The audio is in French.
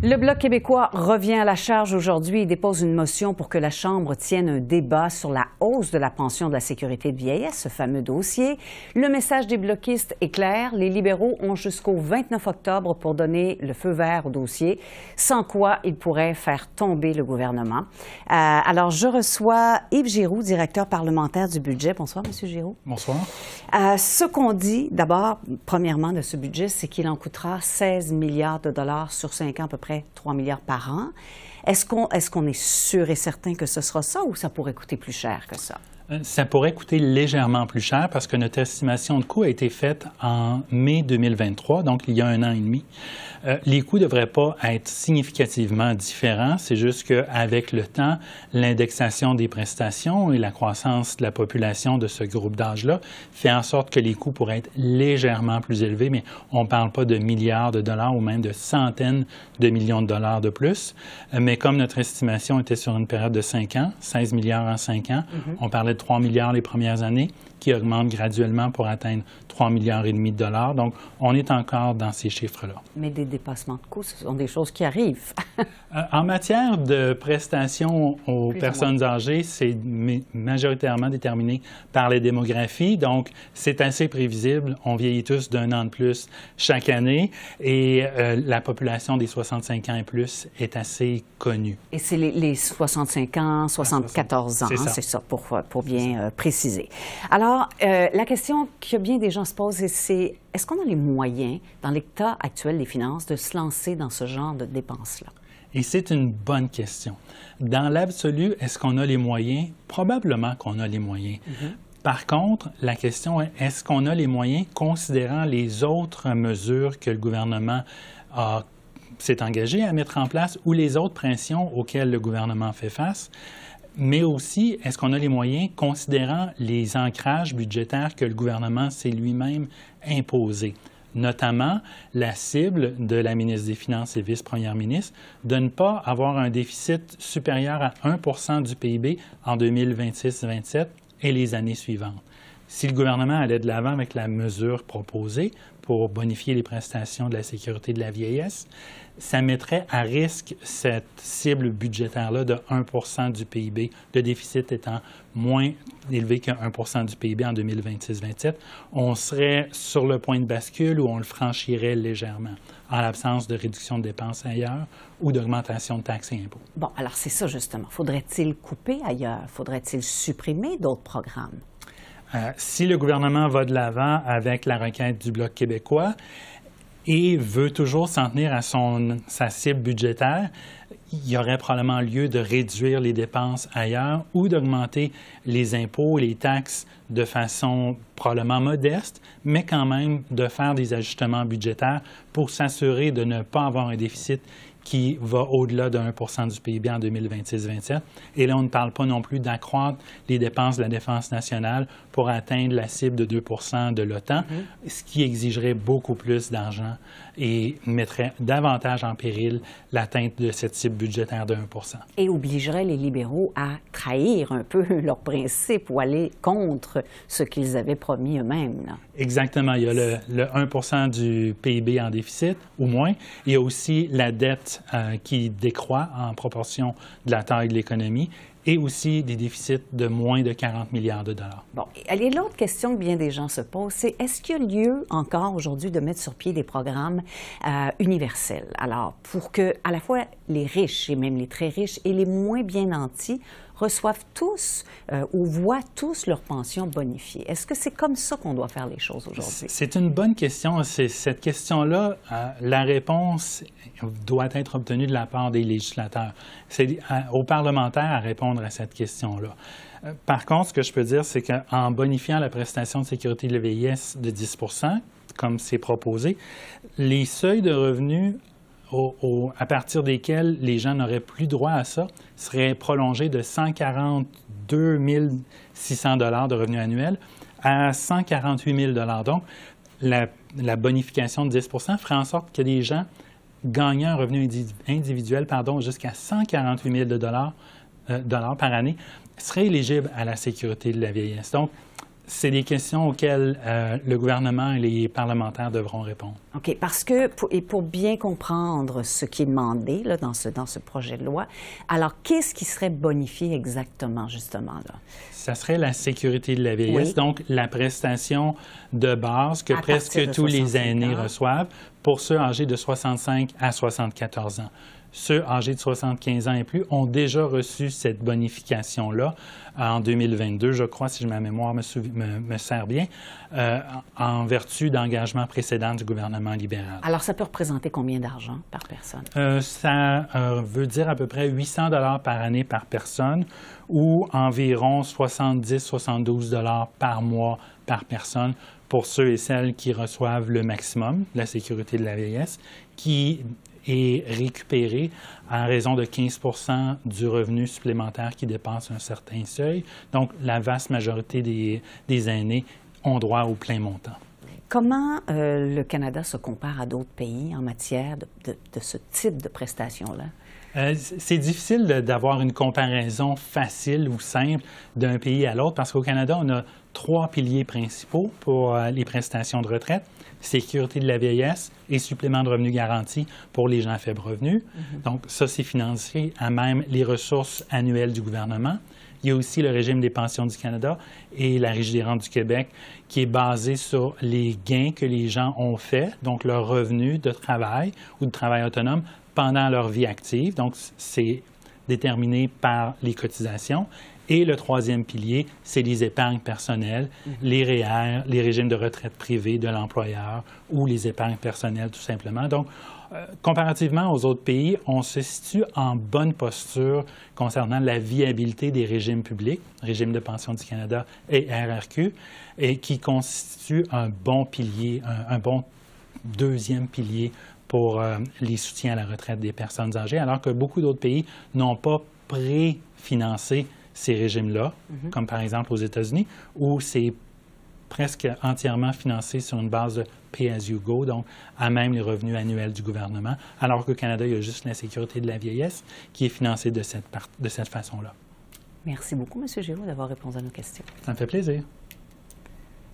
Le Bloc québécois revient à la charge aujourd'hui et dépose une motion pour que la Chambre tienne un débat sur la hausse de la pension de la sécurité de vieillesse, ce fameux dossier. Le message des bloquistes est clair. Les libéraux ont jusqu'au 29 octobre pour donner le feu vert au dossier, sans quoi ils pourraient faire tomber le gouvernement. Euh, alors, je reçois Yves Giroux, directeur parlementaire du budget. Bonsoir, Monsieur Giroux. Bonsoir. Euh, ce qu'on dit, d'abord, premièrement, de ce budget, c'est qu'il en coûtera 16 milliards de dollars sur cinq ans à peu près 3 milliards par an. Est-ce qu'on est, est sûr et certain que ce sera ça ou ça pourrait coûter plus cher que ça? Ça pourrait coûter légèrement plus cher parce que notre estimation de coût a été faite en mai 2023, donc il y a un an et demi. Euh, les coûts ne devraient pas être significativement différents. C'est juste qu'avec le temps, l'indexation des prestations et la croissance de la population de ce groupe d'âge-là fait en sorte que les coûts pourraient être légèrement plus élevés, mais on ne parle pas de milliards de dollars ou même de centaines de millions de dollars de plus. Euh, mais comme notre estimation était sur une période de 5 ans, 16 milliards en 5 ans, mm-hmm. on parlait 3 milliards les premières années, qui augmentent graduellement pour atteindre 3 milliards et demi de dollars. Donc, on est encore dans ces chiffres-là. Mais des dépassements de coûts, ce sont des choses qui arrivent. Euh, en matière de prestations aux personnes âgées, c'est majoritairement déterminé par les démographies. Donc, c'est assez prévisible. On vieillit tous d'un an de plus chaque année et euh, la population des 65 ans et plus est assez connue. Et c'est les, 65 ans, 74 ans, c'est hein, ça. ça, pour, pour bien euh, précisé. Alors, euh, la question que bien des gens se posent, c'est est-ce qu'on a les moyens, dans l'état actuel des finances, de se lancer dans ce genre de dépenses-là? Et c'est une bonne question. Dans l'absolu, est-ce qu'on a les moyens? Probablement qu'on a les moyens. Mm-hmm. Par contre, la question est, est-ce qu'on a les moyens considérant les autres mesures que le gouvernement s'est engagé à mettre en place ou les autres pressions auxquelles le gouvernement fait face mais aussi est-ce qu'on a les moyens, considérant les ancrages budgétaires que le gouvernement s'est lui-même imposé, notamment la cible de la ministre des Finances et vice-première ministre de ne pas avoir un déficit supérieur à 1 du PIB en 2026-27 et les années suivantes. Si le gouvernement allait de l'avant avec la mesure proposée, pour bonifier les prestations de la sécurité de la vieillesse, ça mettrait à risque cette cible budgétaire-là de 1 du PIB, le déficit étant moins élevé que 1 du PIB en 2026-27. On serait sur le point de bascule où on le franchirait légèrement en l'absence de réduction de dépenses ailleurs ou d'augmentation de taxes et impôts. Bon, alors c'est ça justement. Faudrait-il couper ailleurs? Faudrait-il supprimer d'autres programmes? Euh, si le gouvernement va de l'avant avec la requête du Bloc québécois et veut toujours s'en tenir à son, sa cible budgétaire, il y aurait probablement lieu de réduire les dépenses ailleurs ou d'augmenter les impôts, et les taxes de façon probablement modeste, mais quand même de faire des ajustements budgétaires pour s'assurer de ne pas avoir un déficit qui va au-delà de 1 du PIB en 2026-27. Et là, on ne parle pas non plus d'accroître les dépenses de la défense nationale pour atteindre la cible de 2 de l'OTAN, mhm. ce qui exigerait beaucoup plus d'argent et mettrait davantage en péril l'atteinte de cette cible budgétaire de 1 Et obligerait les libéraux à trahir un peu leurs principes ou aller contre ce qu'ils avaient promis eux-mêmes. Exactement. Il y a le, le 1 du PIB en déficit, ou moins. Il y a aussi la dette euh, qui décroît en proportion de la taille de l'économie et aussi des déficits de moins de 40 milliards de dollars. Bon, Allez, l'autre question que bien des gens se posent, c'est est-ce qu'il y a lieu encore aujourd'hui de mettre sur pied des programmes euh, universels? Alors, pour que à la fois les riches, et même les très riches, et les moins bien nantis reçoivent tous euh, ou voient tous leurs pensions bonifiées. Est-ce que c'est comme ça qu'on doit faire les choses aujourd'hui? C'est une bonne question. Cette question-là, euh, la réponse doit être obtenue de la part des législateurs. C'est euh, aux parlementaires à répondre à cette question-là. par contre, ce que je peux dire, c'est qu'en bonifiant la prestation de sécurité de l'EVIS de 10 comme c'est proposé, les seuils de revenus à partir desquels les gens n'auraient plus droit à ça serait prolongé de 142 600 de revenus annuels à 148 000 Donc, la, bonification de 10 ferait en sorte que les gens gagnant un revenu individuel pardon, jusqu'à 148 000 euh, dollars par année seraient éligibles à la sécurité de la vieillesse. Donc, c'est des questions auxquelles euh, le gouvernement et les parlementaires devront répondre. OK, parce que, pour, et pour bien comprendre ce qui est demandé dans, ce, projet de loi, alors qu'est-ce qui serait bonifié exactement, justement? Là? Ça serait la sécurité de la vieillesse, donc la prestation de base que presque tous les aînés reçoivent pour ceux âgés de 65 à 74 ans ceux âgés de 75 ans et plus ont déjà reçu cette bonification-là euh, en 2022, je crois, si ma mémoire me, me sert bien, euh, en vertu d'engagements précédents du gouvernement libéral. Alors, ça peut représenter combien d'argent par personne? Euh, ça veut dire à peu près 800 dollars par année par personne ou environ 70-72 dollars par mois par personne pour ceux et celles qui reçoivent le maximum de la sécurité de la vieillesse, qui et récupéré en raison de 15 du revenu supplémentaire qui dépasse un certain seuil. Donc, la vaste majorité des, des aînés ont droit au plein montant. Comment euh, le Canada se compare à d'autres pays en matière de, ce type de prestations-là? Euh, c'est difficile d'avoir une comparaison facile ou simple d'un pays à l'autre parce qu'au Canada, on a trois piliers principaux pour euh, les prestations de retraite sécurité de la vieillesse et supplément de revenus garanti pour les gens à faible revenu. Mm-hmm. Donc, ça, c'est financé à même les ressources annuelles du gouvernement. Il y a aussi le régime des pensions du Canada et la Régie des rentes du Québec qui est basé sur les gains que les gens ont faits, donc leurs revenus de travail ou de travail autonome pendant leur vie active. Donc, c'est déterminé par les cotisations et le troisième pilier, c'est les épargnes personnelles, mhm. les REER, les régimes de retraite privés de l'employeur ou les épargnes personnelles, tout simplement. Donc, euh, comparativement aux autres pays, on se situe en bonne posture concernant la viabilité des régimes publics, régime de pension du Canada et RRQ, et qui constitue un bon pilier, un, bon deuxième pilier pour euh, les soutiens à la retraite des personnes âgées, alors que beaucoup d'autres pays n'ont pas préfinancé ces régimes-là, mhm. comme par exemple aux États-Unis, où c'est presque entièrement financé sur une base de pay as you go, donc à même les revenus annuels du gouvernement, alors qu'au Canada, il y a juste la sécurité de la vieillesse qui est financée de cette, cette façon-là. Merci beaucoup, M. Géraud, d'avoir répondu à nos questions. Ça me fait plaisir.